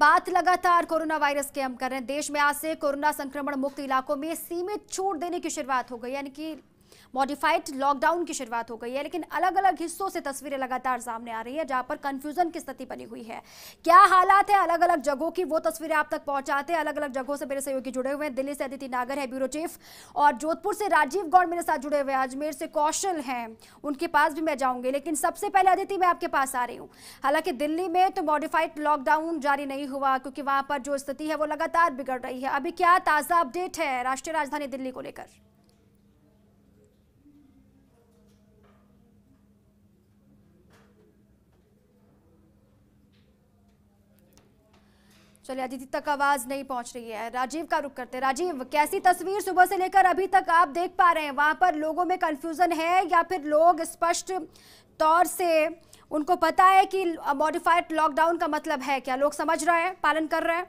बात लगातार corona virus के हम कर रहे हैं देश में आज से कोरोना संक्रमण मुक्त इलाकों में सीमित छूट देने की शुरुआत हो गई यानी कि मॉडिफाइड लॉकडाउन की शुरुआत हो गई है लेकिन अलग अलग हिस्सों से तस्वीरें लगातार सामने आ रही है जहां पर कंफ्यूजन की स्थिति बनी हुई है क्या हालात है अलग अलग जगहों की वो तस्वीरें आप तक पहुंचाते हैं अलग अलग जगहों से मेरे सहयोगी जुड़े हुए हैं दिल्ली से अदिति नागर है ब्यूरो चीफ और जोधपुर से राजीव गौड़ मेरे साथ जुड़े हुए हैं अजमेर से कौशल है उनके पास भी मैं जाऊंगी लेकिन सबसे पहले अदिति मैं आपके पास आ रही हूँ हालांकि दिल्ली में तो मॉडिफाइड लॉकडाउन जारी नहीं हुआ क्योंकि वहां पर जो स्थिति है वो लगातार बिगड़ रही है अभी क्या ताजा अपडेट है राष्ट्रीय राजधानी दिल्ली को लेकर चलिए अदिति तक आवाज नहीं पहुंच रही है राजीव का रुख करते हैं राजीव कैसी तस्वीर सुबह से लेकर अभी तक आप देख पा रहे हैं वहां पर लोगों में कंफ्यूजन है या फिर लोग स्पष्ट तौर से उनको पता है कि मॉडिफाइड लॉकडाउन का मतलब है क्या लोग समझ रहे हैं पालन कर रहे हैं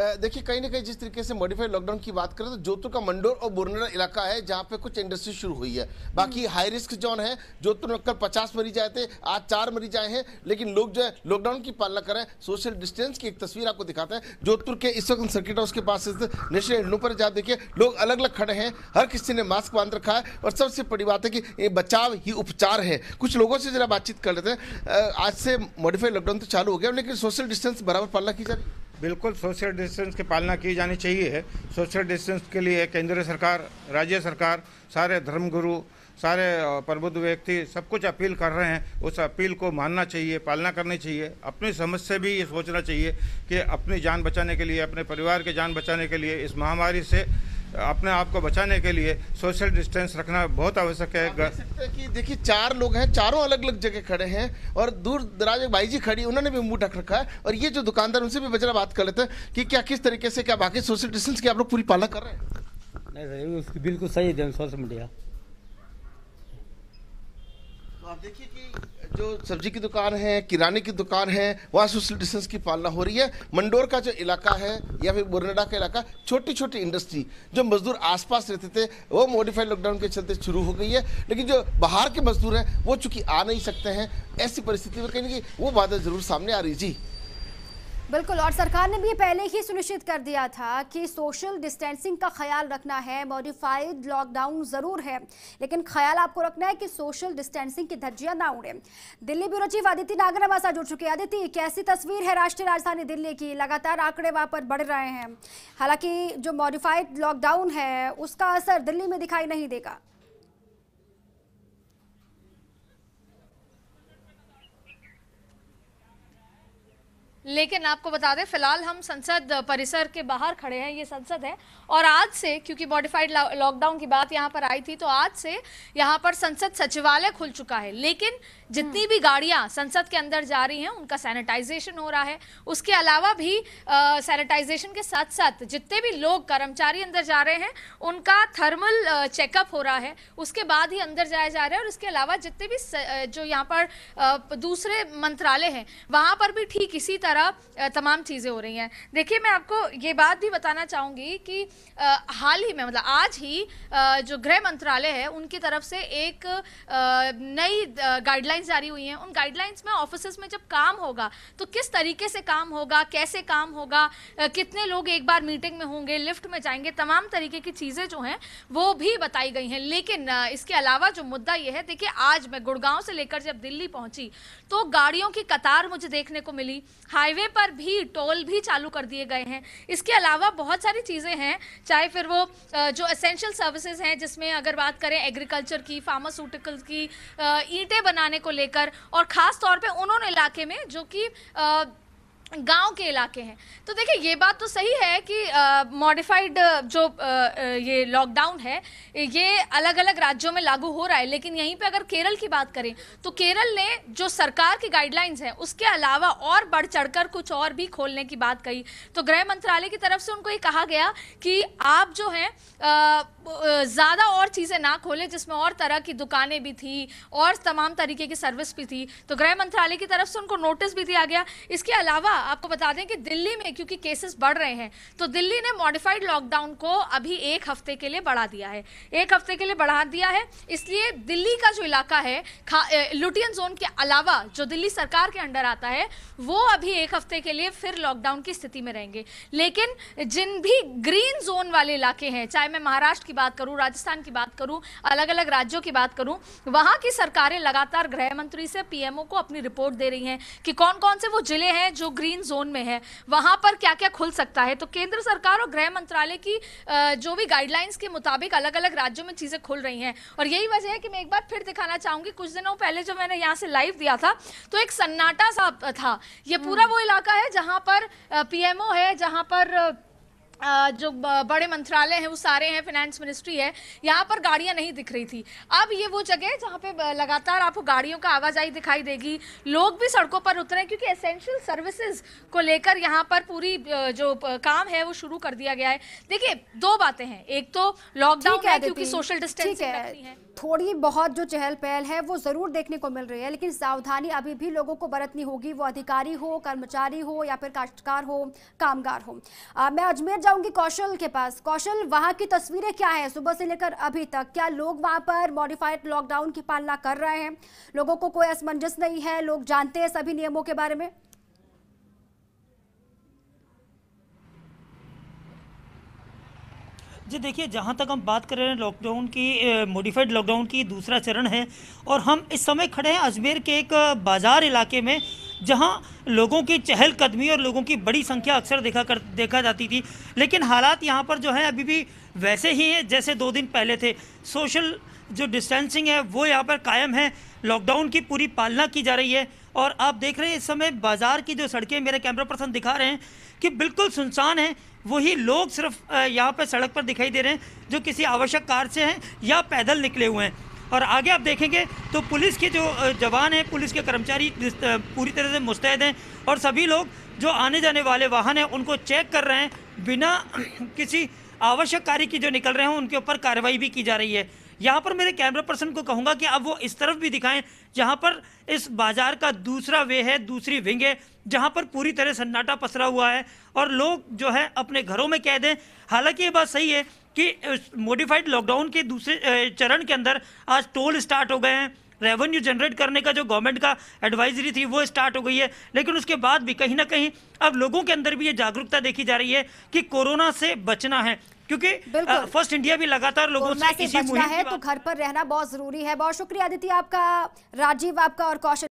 देखिए कहीं ना कहीं जिस तरीके से मॉडिफाइड लॉकडाउन की बात करें तो जोधपुर का मंडोर और बोरनेरा इलाका है जहाँ पे कुछ इंडस्ट्री शुरू हुई है बाकी हाई रिस्क जोन है जोधपुर में कल पचास मरीज आए थे आज चार मरीज आए हैं लेकिन लोग जो है लॉकडाउन की पालना करें सोशल डिस्टेंस की एक तस्वीर आपको दिखाते हैं जोधपुर के इस वक्त सर्किट हाउस के पास नेशनल इंडो पर जहाँ देखिए लोग अलग अलग खड़े हैं हर किसी ने मास्क बांध रखा है और सबसे बड़ी बात है कि ये बचाव ही उपचार है कुछ लोगों से जरा बातचीत कर लेते हैं आज से मॉडिफाइड लॉकडाउन तो चालू हो गया लेकिन सोशल डिस्टेंस बराबर पालना की जा रही है बिल्कुल सोशल डिस्टेंस की पालना की जानी चाहिए सोशल डिस्टेंस के लिए केंद्र सरकार राज्य सरकार सारे धर्मगुरु सारे प्रबुद्ध व्यक्ति सब कुछ अपील कर रहे हैं उस अपील को मानना चाहिए पालना करनी चाहिए अपनी समझ से भी ये सोचना चाहिए कि अपनी जान बचाने के लिए अपने परिवार की जान बचाने के लिए इस महामारी से अपने आप को बचाने के लिए सोशल डिस्टेंस रखना बहुत आवश्यक है कि देखिए चार लोग हैं चारों अलग अलग जगह खड़े हैं और दूर दराज एक भाई जी खड़ी उन्होंने भी मुंह ढक रखा है और ये जो दुकानदार उनसे भी बचना बात कर लेते हैं कि क्या किस तरीके से क्या बाकी सोशल डिस्टेंस की आप लोग पूरी पालना कर रहे हैं नहीं सर बिल्कुल सही है सोशल मीडिया देखिए कि जो सब्जी की दुकान है किराने की दुकान है वहाँ सोशल डिस्टेंस की पालना हो रही है मंडोर का जो इलाका है या फिर बुरनेडा का इलाका छोटी छोटी इंडस्ट्री जो मजदूर आसपास रहते थे वो मॉडिफाइड लॉकडाउन के चलते शुरू हो गई है लेकिन जो बाहर के मजदूर हैं वो चूंकि आ नहीं सकते हैं ऐसी परिस्थिति में कहीं ना कहीं वो बाधा ज़रूर सामने आ रही जी बिल्कुल और सरकार ने भी पहले ही सुनिश्चित कर दिया था कि सोशल डिस्टेंसिंग का ख्याल रखना है मॉडिफाइड लॉकडाउन ज़रूर है लेकिन ख्याल आपको रखना है कि सोशल डिस्टेंसिंग की धज्जियां ना उड़े दिल्ली ब्यूरो चीफ आदित्य नागर हमारे साथ जुड़ चुके हैं आदित्य कैसी तस्वीर है राष्ट्रीय राजधानी दिल्ली की लगातार आंकड़े वहाँ पर बढ़ रहे हैं हालांकि जो मॉडिफाइड लॉकडाउन है उसका असर दिल्ली में दिखाई नहीं देगा लेकिन आपको बता दें फिलहाल हम संसद परिसर के बाहर खड़े हैं ये संसद है और आज से क्योंकि मॉडिफाइड लॉकडाउन की बात यहाँ पर आई थी तो आज से यहाँ पर संसद सचिवालय खुल चुका है लेकिन जितनी हम्म। भी गाड़ियाँ संसद के अंदर जा रही हैं उनका सैनिटाइजेशन हो रहा है उसके अलावा भी सैनिटाइजेशन के साथ साथ जितने भी लोग कर्मचारी अंदर जा रहे हैं उनका थर्मल चेकअप हो रहा है उसके बाद ही अंदर जाया जा रहा है और इसके अलावा जितने भी जो यहाँ पर दूसरे मंत्रालय हैं वहाँ पर भी ठीक इसी तरह सारा तमाम चीज़ें हो रही हैं देखिए मैं आपको ये बात भी बताना चाहूँगी कि हाल ही में मतलब आज ही जो गृह मंत्रालय है उनकी तरफ से एक नई गाइडलाइंस जारी हुई हैं उन गाइडलाइंस में ऑफिस में जब काम होगा तो किस तरीके से काम होगा कैसे काम होगा कितने लोग एक बार मीटिंग में होंगे लिफ्ट में जाएंगे तमाम तरीके की चीज़ें जो हैं वो भी बताई गई हैं लेकिन इसके अलावा जो मुद्दा ये है देखिए आज मैं गुड़गांव से लेकर जब दिल्ली पहुंची तो गाड़ियों की कतार मुझे देखने को मिली हाई हाईवे पर भी टोल भी चालू कर दिए गए हैं इसके अलावा बहुत सारी चीज़ें हैं चाहे फिर वो जो असेंशियल सर्विसेज हैं जिसमें अगर बात करें एग्रीकल्चर की फार्मास्यूटिकल की ईंटें बनाने को लेकर और ख़ास तौर पर उन्होंने इलाके में जो कि गांव के इलाके हैं तो देखिए ये बात तो सही है कि मॉडिफाइड जो आ, ये लॉकडाउन है ये अलग अलग राज्यों में लागू हो रहा है लेकिन यहीं पे अगर केरल की बात करें तो केरल ने जो सरकार की गाइडलाइंस हैं उसके अलावा और बढ़ चढ़कर कुछ और भी खोलने की बात कही तो गृह मंत्रालय की तरफ से उनको ये कहा गया कि आप जो हैं ज़्यादा और चीज़ें ना खोलें जिसमें और तरह की दुकानें भी थी और तमाम तरीके की सर्विस भी थी तो गृह मंत्रालय की तरफ से उनको नोटिस भी दिया गया इसके अलावा आपको बता दें कि दिल्ली में क्योंकि केसेस बढ़ रहे हैं तो दिल्ली ने मॉडिफाइड लॉकडाउन को अभी एक हफ्ते के लिए बढ़ा दिया है एक हफ्ते के लिए बढ़ा दिया है इसलिए दिल्ली का जो इलाका है लुटियन जोन के अलावा जो दिल्ली सरकार के अंडर आता है वो अभी एक हफ्ते के लिए फिर लॉकडाउन की स्थिति में रहेंगे लेकिन जिन भी ग्रीन जोन वाले इलाके हैं चाहे मैं महाराष्ट्र की बात करूँ राजस्थान की बात करूँ अलग अलग राज्यों की बात करूँ वहाँ की सरकारें लगातार गृह मंत्री से पीएमओ को अपनी रिपोर्ट दे रही हैं कि कौन कौन से वो जिले हैं जो ग्रीन ग्रीन जोन में है वहां पर क्या क्या खुल सकता है तो केंद्र सरकार और गृह मंत्रालय की जो भी गाइडलाइंस के मुताबिक अलग अलग राज्यों में चीजें खुल रही हैं और यही वजह है कि मैं एक बार फिर दिखाना चाहूंगी कुछ दिनों पहले जो मैंने यहाँ से लाइव दिया था तो एक सन्नाटा सा था ये पूरा हम्म। वो इलाका है जहां पर पीएमओ है जहां पर जो बड़े मंत्रालय हैं वो सारे हैं फाइनेंस मिनिस्ट्री है यहाँ पर गाड़ियाँ नहीं दिख रही थी अब ये वो जगह है जहाँ पे लगातार आपको गाड़ियों का आवाजाही दिखाई देगी लोग भी सड़कों पर उतरे क्योंकि एसेंशियल सर्विसेज को लेकर यहाँ पर पूरी जो काम है वो शुरू कर दिया गया है देखिए दो बातें हैं एक तो लॉकडाउन है क्योंकि सोशल डिस्टेंसिंग है थोड़ी बहुत जो चहल पहल है वो ज़रूर देखने को मिल रही है लेकिन सावधानी अभी भी लोगों को बरतनी होगी वो अधिकारी हो कर्मचारी हो या फिर काश्तकार हो कामगार हो आ, मैं अजमेर जाऊंगी कौशल के पास कौशल वहां की तस्वीरें क्या है सुबह से लेकर अभी तक क्या लोग वहां पर मॉडिफाइड लॉकडाउन की पालना कर रहे हैं लोगों को कोई असमंजस नहीं है लोग जानते हैं सभी नियमों के बारे में जी देखिए जहाँ तक हम बात कर रहे हैं लॉकडाउन की मॉडिफाइड लॉकडाउन की दूसरा चरण है और हम इस समय खड़े हैं अजमेर के एक बाज़ार इलाके में जहाँ लोगों की चहलकदमी और लोगों की बड़ी संख्या अक्सर देखा कर देखा जाती थी लेकिन हालात यहाँ पर जो है अभी भी वैसे ही हैं जैसे दो दिन पहले थे सोशल जो डिस्टेंसिंग है वो यहाँ पर कायम है लॉकडाउन की पूरी पालना की जा रही है और आप देख रहे हैं इस समय बाज़ार की जो सड़कें मेरे कैमरा पर्सन दिखा रहे हैं कि बिल्कुल सुनसान है वही लोग सिर्फ यहाँ पर सड़क पर दिखाई दे रहे हैं जो किसी आवश्यक कार से हैं या पैदल निकले हुए हैं और आगे आप देखेंगे तो पुलिस के जो जवान हैं पुलिस के कर्मचारी पूरी तरह से मुस्तैद हैं और सभी लोग जो आने जाने वाले वाहन हैं उनको चेक कर रहे हैं बिना किसी आवश्यक कार्य की जो निकल रहे हैं उनके ऊपर कार्रवाई भी की जा रही है यहाँ पर मेरे कैमरा पर्सन को कहूँगा कि अब वो इस तरफ भी दिखाएं जहाँ पर इस बाज़ार का दूसरा वे है दूसरी विंग है जहाँ पर पूरी तरह सन्नाटा पसरा हुआ है और लोग जो है अपने घरों में कह दें हालांकि ये बात सही है कि मॉडिफाइड लॉकडाउन के दूसरे चरण के अंदर आज टोल स्टार्ट हो गए हैं रेवेन्यू जनरेट करने का जो गवर्नमेंट का एडवाइजरी थी वो स्टार्ट हो गई है लेकिन उसके बाद भी कहीं ना कहीं अब लोगों के अंदर भी ये जागरूकता देखी जा रही है कि कोरोना से बचना है क्योंकि फर्स्ट इंडिया भी लगातार लोगों से किसी है तो घर पर रहना बहुत जरूरी है बहुत शुक्रिया आदित्य आपका राजीव आपका और कौशल